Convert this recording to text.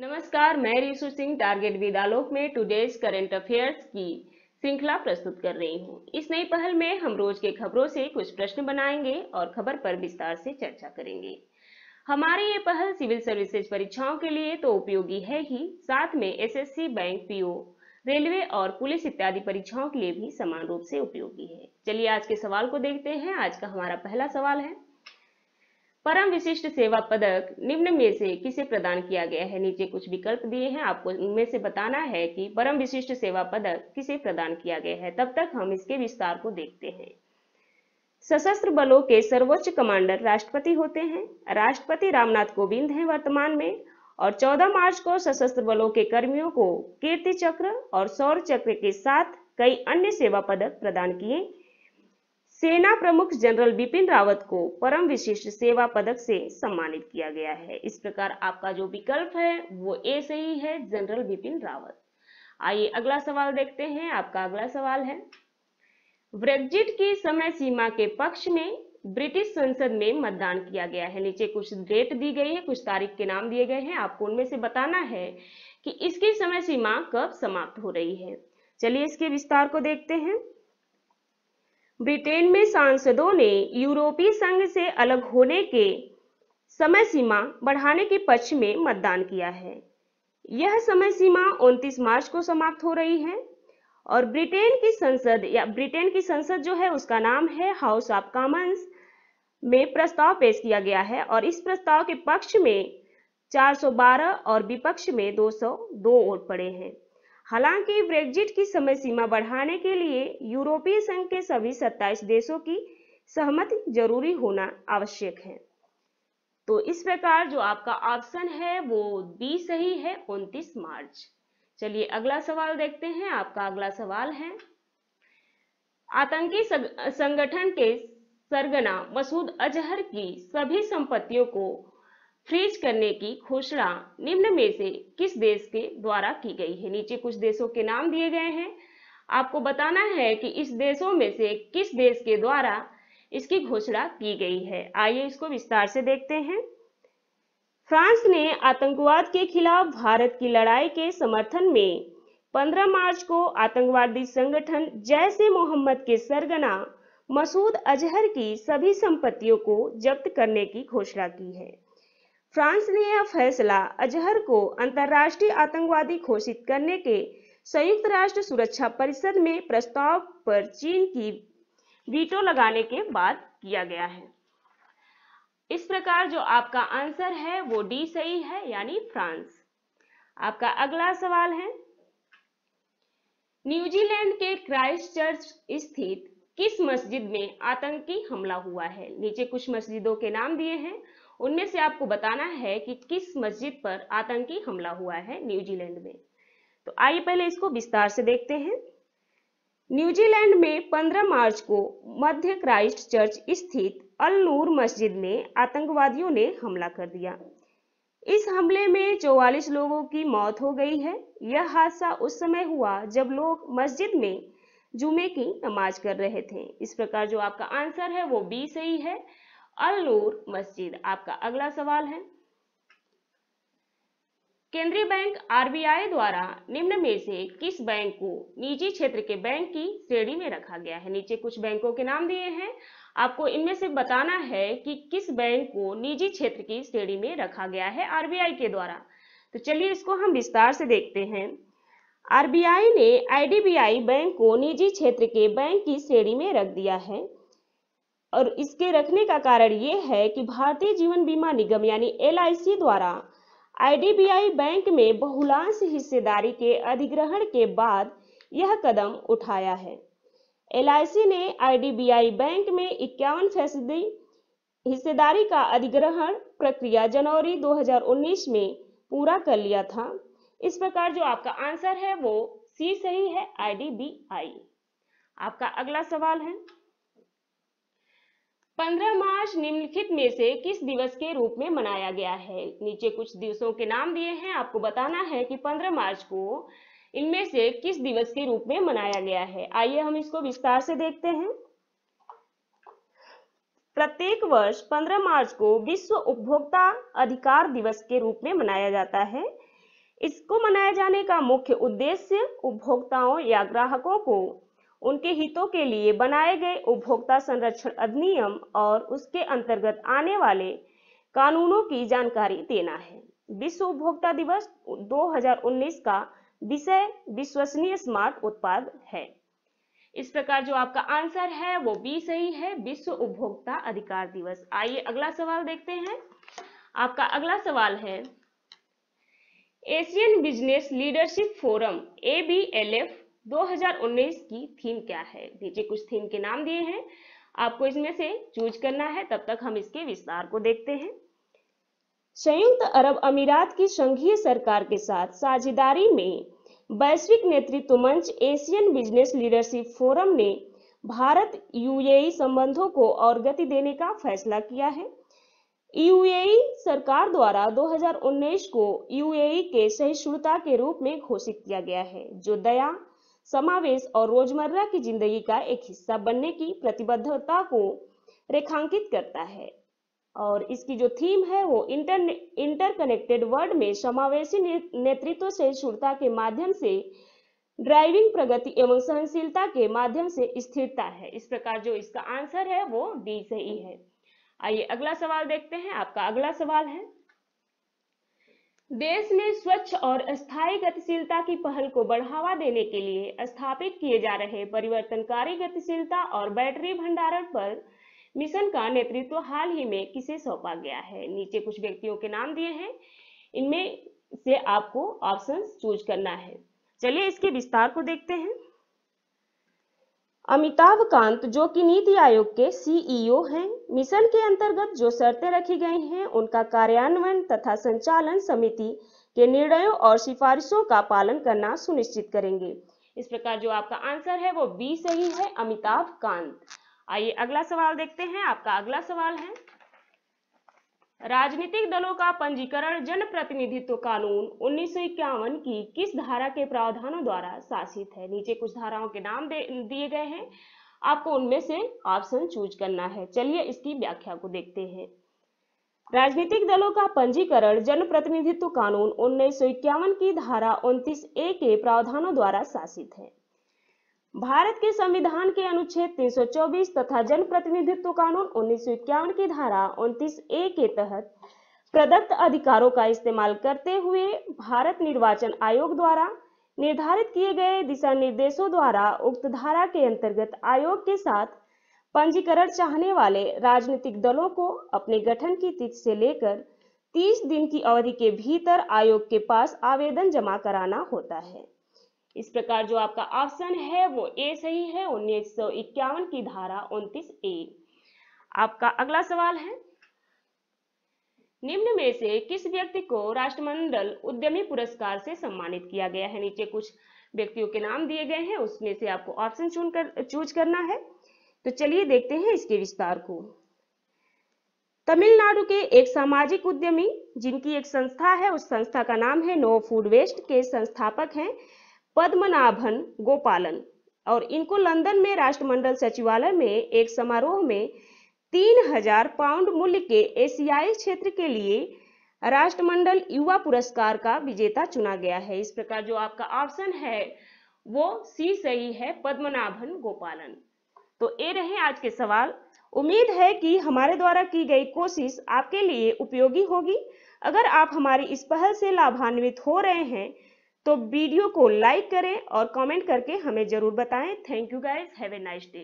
नमस्कार मैं रिशु सिंह टारगेट विदालोक में टुडेज करंट अफेयर्स की श्रृंखला प्रस्तुत कर रही हूँ इस नई पहल में हम रोज के खबरों से कुछ प्रश्न बनाएंगे और खबर पर विस्तार से चर्चा करेंगे हमारी ये पहल सिविल सर्विसेज परीक्षाओं के लिए तो उपयोगी है ही साथ में एसएससी बैंक पीओ रेलवे और पुलिस इत्यादि परीक्षाओं के लिए भी समान रूप से उपयोगी है चलिए आज के सवाल को देखते हैं आज का हमारा पहला सवाल है परम विशिष्ट सेवा पदक निम्न में से किसे प्रदान किया गया है नीचे कुछ विकल्प दिए हैं आपको उनमें से बताना है कि परम विशिष्ट सेवा पदक किसे प्रदान किया गया है तब तक हम इसके विस्तार को देखते हैं सशस्त्र बलों के सर्वोच्च कमांडर राष्ट्रपति होते हैं राष्ट्रपति रामनाथ कोविंद हैं वर्तमान में और 14 मार्च को सशस्त्र बलों के कर्मियों को कीर्ति चक्र और सौर चक्र के साथ कई अन्य सेवा पदक प्रदान किए सेना प्रमुख जनरल बिपिन रावत को परम विशिष्ट सेवा पदक से सम्मानित किया गया है इस प्रकार आपका जो विकल्प है वो ए सही है जनरल बिपिन रावत आइए अगला सवाल देखते हैं आपका अगला सवाल है ब्रेग्जिट की समय सीमा के पक्ष में ब्रिटिश संसद में मतदान किया गया है नीचे कुछ डेट दी गई है कुछ तारीख के नाम दिए गए हैं आपको उनमें से बताना है कि इसकी समय सीमा कब समाप्त हो रही है चलिए इसके विस्तार को देखते हैं ब्रिटेन में सांसदों ने यूरोपीय संघ से अलग होने के समय सीमा बढ़ाने के पक्ष में मतदान किया है यह समय सीमा 29 मार्च को समाप्त हो रही है और ब्रिटेन की संसद या ब्रिटेन की संसद जो है उसका नाम है हाउस ऑफ कॉमन्स में प्रस्ताव पेश किया गया है और इस प्रस्ताव के पक्ष में 412 और विपक्ष में 202 वोट पड़े हैं हालांकि ब्रेग्जिट की समय सीमा बढ़ाने के लिए यूरोपीय संघ के सभी 27 देशों की सहमति जरूरी होना आवश्यक है तो इस प्रकार जो आपका ऑप्शन है वो बी सही है 29 मार्च चलिए अगला सवाल देखते हैं आपका अगला सवाल है आतंकी संगठन के सरगना मसूद अजहर की सभी संपत्तियों को फ्रीज करने की घोषणा निम्न में से किस देश के द्वारा की गई है नीचे कुछ देशों के नाम दिए गए हैं आपको बताना है कि इस देशों में से किस देश के द्वारा इसकी घोषणा की गई है आइए इसको विस्तार से देखते हैं फ्रांस ने आतंकवाद के खिलाफ भारत की लड़ाई के समर्थन में 15 मार्च को आतंकवादी संगठन जैसे मोहम्मद के सरगना मसूद अजहर की सभी संपत्तियों को जब्त करने की घोषणा की है फ्रांस ने यह फैसला अजहर को अंतर्राष्ट्रीय आतंकवादी घोषित करने के संयुक्त राष्ट्र सुरक्षा परिषद में प्रस्ताव पर चीन की वीटो लगाने के बाद किया गया है इस प्रकार जो आपका आंसर है वो डी सही है यानी फ्रांस आपका अगला सवाल है न्यूजीलैंड के क्राइस्ट चर्च स्थित किस मस्जिद में आतंकी हमला हुआ है नीचे कुछ मस्जिदों के नाम दिए हैं उनमें से आपको बताना है कि किस मस्जिद पर आतंकी हमला हुआ है न्यूजीलैंड में तो आइए पहले इसको विस्तार से देखते हैं न्यूजीलैंड में 15 मार्च को मध्य क्राइस्ट चर्च स्थित अल नूर मस्जिद में आतंकवादियों ने हमला कर दिया इस हमले में 44 लोगों की मौत हो गई है यह हादसा उस समय हुआ जब लोग मस्जिद में जुमे की नमाज कर रहे थे इस प्रकार जो आपका आंसर है वो बी सही है अल नूर मस्जिद आपका अगला सवाल है केंद्रीय बैंक आरबीआई द्वारा निम्न में से किस बैंक को निजी क्षेत्र के बैंक की श्रेणी में रखा गया है नीचे कुछ बैंकों के नाम दिए हैं आपको इनमें से बताना है कि किस बैंक को निजी क्षेत्र की श्रेणी में रखा गया है आरबीआई के द्वारा तो चलिए इसको हम विस्तार से देखते हैं आरबीआई ने आईडीबीआई बैंक को निजी क्षेत्र के बैंक की श्रेणी में रख दिया है और इसके रखने का कारण ये है कि भारतीय जीवन बीमा निगम यानी एल द्वारा आईडीबीआई बैंक में बहुलांश हिस्सेदारी के अधिग्रहण के बाद यह कदम उठाया है एल ने आईडीबीआई बैंक में इक्यावन फैसदी हिस्सेदारी का अधिग्रहण प्रक्रिया जनवरी 2019 में पूरा कर लिया था इस प्रकार जो आपका आंसर है वो सी सही है आईडीबीआई आपका अगला सवाल है 15 मार्च निम्नलिखित में से किस दिवस के रूप में मनाया गया है नीचे कुछ दिवसों के नाम दिए हैं आपको बताना है कि 15 मार्च को इनमें से किस दिवस के रूप में मनाया गया है आइए हम इसको विस्तार से देखते हैं प्रत्येक वर्ष 15 मार्च को विश्व उपभोक्ता अधिकार दिवस के रूप में मनाया जाता है इसको मनाया जाने का मुख्य उद्देश्य उपभोक्ताओं या ग्राहकों को उनके हितों के लिए बनाए गए उपभोक्ता संरक्षण अधिनियम और उसके अंतर्गत आने वाले कानूनों की जानकारी देना है विश्व उपभोक्ता दिवस 2019 का विषय विश्वसनीय स्मार्ट उत्पाद है इस प्रकार जो आपका आंसर है वो बी सही है विश्व उपभोक्ता अधिकार दिवस आइए अगला सवाल देखते हैं आपका अगला सवाल है Asian business leadership forum A B L F 2019 की थीम क्या है भेजे कुछ थीम के नाम दिए हैं आपको इसमें से चूज करना है तब तक हम इसके विस्तार को देखते हैं संयुक्त अरब अमीरात की संघीय सरकार के साथ साझेदारी में वैश्विक नेतृत्व मंच एशियन बिजनेस लीडरशिप फोरम ने भारत यूएई संबंधों को और गति देने का फैसला किया है यूएई सरकार द्वारा 2019 को यूएई के सहिष्णुता के रूप में घोषित किया गया है जो दया समावेश और रोजमर्रा की जिंदगी का एक हिस्सा बनने की प्रतिबद्धता को रेखांकित करता है और इसकी जो थीम है वो इंटर इंटरकनेक्टेड वर्ल्ड में समावेशी नेतृत्व से शुरता के माध्यम से ड्राइविंग प्रगति एवं सहनशीलता के माध्यम से स्थिरता है इस प्रकार जो इसका आंसर है वो डी सही है आइए अगला सवाल देखते हैं आपका अगला सवाल है देश में स्वच्छ और स्थायी गतिशीलता की पहल को बढ़ावा देने के लिए स्थापित किए जा रहे परिवर्तनकारी गतिशीलता और बैटरी भंडारण पर मिशन का नेतृत्व हाल ही में किसे सौंपा गया है नीचे कुछ व्यक्तियों के नाम दिए हैं इनमें से आपको ऑप्शन चूज करना है चलिए इसके विस्तार को देखते हैं अमिताभ कांत जो कि नीति आयोग के सीईओ e हैं मिशन के अंतर्गत जो शर्तें रखी गई हैं उनका कार्यान्वयन तथा संचालन समिति के निर्णयों और सिफारिशों का पालन करना सुनिश्चित करेंगे इस प्रकार जो आपका आंसर है वो बी सही है अमिताभ कांत आइए अगला सवाल देखते हैं आपका अगला सवाल है राजनीतिक दलों का पंजीकरण जनप्रतिनिधित्व कानून उन्नीस की किस धारा के प्रावधानों द्वारा शासित है नीचे कुछ धाराओं के नाम दिए गए हैं आपको उनमें से ऑप्शन चूज करना है चलिए इसकी व्याख्या को देखते हैं राजनीतिक दलों का पंजीकरण जनप्रतिनिधित्व कानून उन्नीस की धारा उनतीस ए के प्रावधानों द्वारा शासित है भारत के संविधान के अनुच्छेद 324 तथा जन प्रतिनिधित्व कानून उन्नीस की धारा उनतीस ए के तहत प्रदत्त अधिकारों का इस्तेमाल करते हुए भारत निर्वाचन आयोग द्वारा निर्धारित किए गए दिशा निर्देशों द्वारा उक्त धारा के अंतर्गत आयोग के साथ पंजीकरण चाहने वाले राजनीतिक दलों को अपने गठन की तिथि से लेकर 30 दिन की अवधि के भीतर आयोग के पास आवेदन जमा कराना होता है इस प्रकार जो आपका ऑप्शन है वो ए सही है उन्नीस की धारा उनतीस ए आपका अगला सवाल है निम्न में से किस व्यक्ति को राष्ट्रमंडल उद्यमी पुरस्कार से सम्मानित किया गया है नीचे कुछ व्यक्तियों के नाम दिए गए हैं उसमें से आपको ऑप्शन चुनकर चूज करना है तो चलिए देखते हैं इसके विस्तार को तमिलनाडु के एक सामाजिक उद्यमी जिनकी एक संस्था है उस संस्था का नाम है नो फूड वेस्ट के संस्थापक हैं पद्मनाभन गोपालन और इनको लंदन में राष्ट्रमंडल सचिवालय में एक समारोह में तीन हजार पाउंड मूल्य के एशियाई क्षेत्र के लिए राष्ट्रमंडल युवा पुरस्कार का विजेता चुना गया है इस प्रकार जो आपका ऑप्शन है वो सी सही है पद्मनाभन गोपालन तो ये रहे आज के सवाल उम्मीद है कि हमारे द्वारा की गई कोशिश आपके लिए उपयोगी होगी अगर आप हमारी इस पहल से लाभान्वित हो रहे हैं तो वीडियो को लाइक करें और कमेंट करके हमें जरूर बताएं thank you guys have a nice day